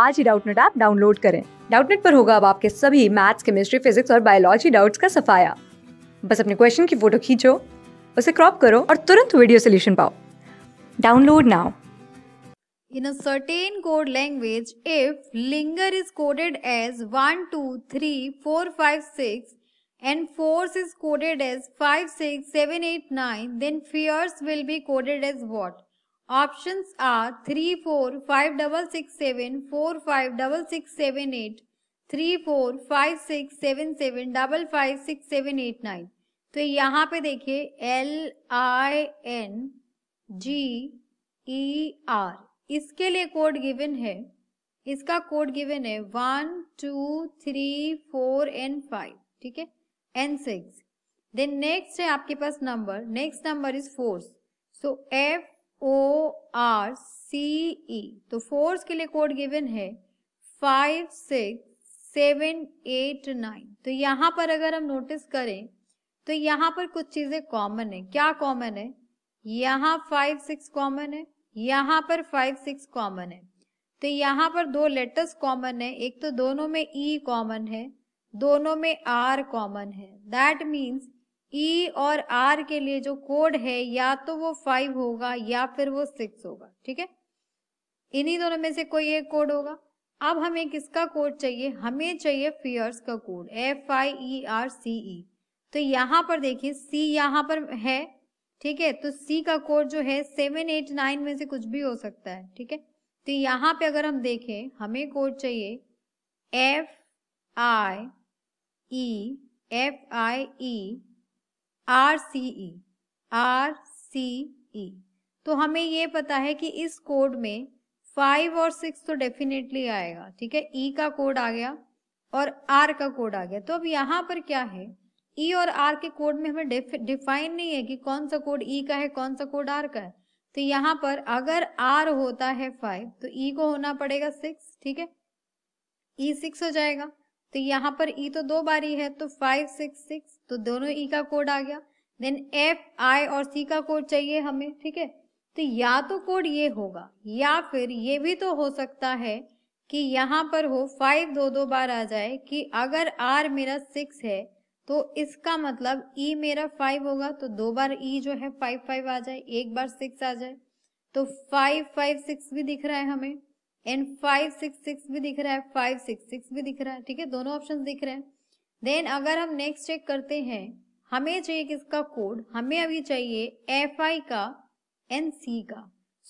आज ही Doubtnut app download करें डाउटनेट पर होगा अब आपके सभी मैथ्स केमिस्ट्री फिजिक्स और बायोलॉजी डाउट्स का सफाया बस अपने क्वेश्चन की फोटो खींचो उसे क्रॉप करो और तुरंत वीडियो सोल्यूशन पाओ download now In a certain code language, if linger is coded as 1, 2, 3, 4, 5, 6 and force is coded as 5, 6, 7, 8, 9, then fears will be coded as what? Option are three four five double six seven four five double six seven eight three four five six seven seven double five six seven eight nine तो यहाँ पे देखिए L I N G E R इसके लिए code given है इसका code given है one two three four N five ठीक है एन सिक्स देन नेक्स्ट है आपके पास number next number is force so F O R C E तो फोर्स के लिए कोड गिवन है five six seven eight nine तो यहाँ पर अगर हम नोटिस करें तो यहाँ पर कुछ चीजें कॉमन है क्या कॉमन है यहाँ फाइव सिक्स कॉमन है यहाँ पर फाइव सिक्स कॉमन है तो यहाँ पर दो लेटर्स कॉमन है एक तो दोनों में ई e कॉमन है दोनों में आर कॉमन है दैट मीन्स ई e और आर के लिए जो कोड है या तो वो फाइव होगा या फिर वो सिक्स होगा ठीक है इन्हीं दोनों में से कोई एक कोड होगा अब हमें किसका कोड चाहिए हमें चाहिए फियर्स का code F I E R C E तो यहाँ पर देखिए सी यहाँ पर है ठीक है तो सी का कोड जो है सेवन एट नाइन में से कुछ भी हो सकता है ठीक है तो यहाँ पे अगर हम देखें हमें कोड चाहिए F I E F I E R C E R C E तो हमें ये पता है कि इस कोड में फाइव और सिक्स तो डेफिनेटली आएगा ठीक है ई e का कोड आ गया और आर का कोड आ गया तो अब यहाँ पर क्या है ई e और आर के कोड में हमें डिफाइन नहीं है कि कौन सा कोड ई e का है कौन सा कोड आर का है तो यहाँ पर अगर आर होता है फाइव तो ई e को होना पड़ेगा सिक्स ठीक है ई e सिक्स हो जाएगा तो यहाँ पर ई e तो दो बार ही है तो फाइव सिक्स सिक्स तो दोनों ई e का कोड आ गया देन एफ आई और सी का कोड चाहिए हमें ठीक है तो या तो कोड ये होगा या फिर ये भी तो हो सकता है कि यहाँ पर हो फाइव दो दो बार आ जाए कि अगर आर मेरा सिक्स है तो इसका मतलब ई e मेरा फाइव होगा तो दो बार ई जो है फाइव फाइव आ जाए एक बार सिक्स आ जाए तो फाइव फाइव सिक्स भी दिख रहा है हमें एंड फाइव सिक्स सिक्स भी दिख रहा है फाइव सिक्स सिक्स भी दिख रहा है ठीक है दोनों ऑप्शन दिख रहे हैं देन अगर हम नेक्स्ट चेक करते हैं हमें चाहिए किसका कोड हमें अभी चाहिए एफ आई का एन सी का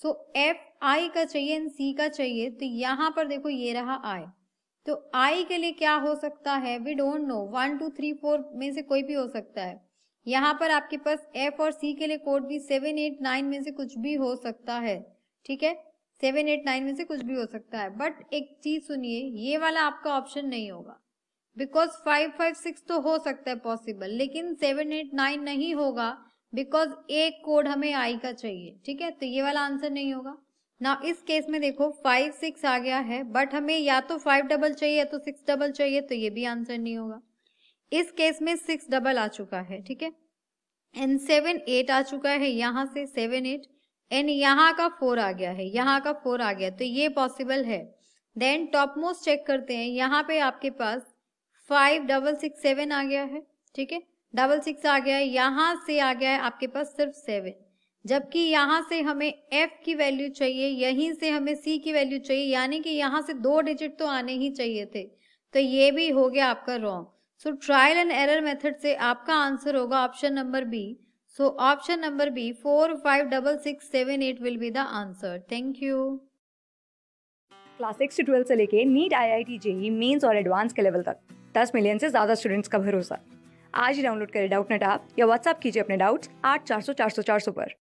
सो एफ आई का चाहिए एन सी का चाहिए तो यहाँ पर देखो ये रहा आई तो आई के लिए क्या हो सकता है we don't know one two three four में से कोई भी हो सकता है यहाँ पर आपके पास एफ और सी के लिए कोड भी सेवन एट नाइन में से कुछ भी हो सकता है ठीक है सेवन एट नाइन में से कुछ भी हो सकता है बट एक चीज सुनिए ये वाला आपका ऑप्शन नहीं होगा बिकॉज फाइव फाइव सिक्स तो हो सकता है पॉसिबल लेकिन सेवन एट नाइन नहीं होगा बिकॉज एक कोड हमें आई का चाहिए ठीक है तो ये वाला आंसर नहीं होगा ना इस केस में देखो फाइव सिक्स आ गया है बट हमें या तो फाइव डबल चाहिए या तो सिक्स डबल चाहिए तो ये भी आंसर नहीं होगा इस केस में सिक्स डबल आ चुका है ठीक है एंड सेवन एट आ चुका है यहाँ से सेवन एट एंड यहाँ का फोर आ गया है यहाँ का फोर आ गया तो ये पॉसिबल है देन टॉप मोस्ट चेक करते हैं यहाँ पे आपके पास फाइव डबल सिक्स सेवन आ गया है ठीक है डबल सिक्स आ गया है यहाँ से आ गया है आपके पास सिर्फ सेवन जबकि यहाँ से हमें f की वैल्यू चाहिए यहीं से हमें c की वैल्यू चाहिए यानी कि यहाँ से दो डिजिट तो आने ही चाहिए थे तो ये भी हो गया आपका wrong so trial and error method से आपका आंसर होगा option number B So option number B 4, 5, 6, 6, 7, 8 will be the answer. Thank you. Class six to twelfth से लेके NEET I I T JEE mains और एडवांस के level तक दस million से ज़्यादा स्टूडेंट्स का भरोसा आज ही डाउनलोड करें डाउट नेट आप या व्हाट्सअप कीजिए अपने डाउट्स आठ चार सौ चार सौ चार सौ पर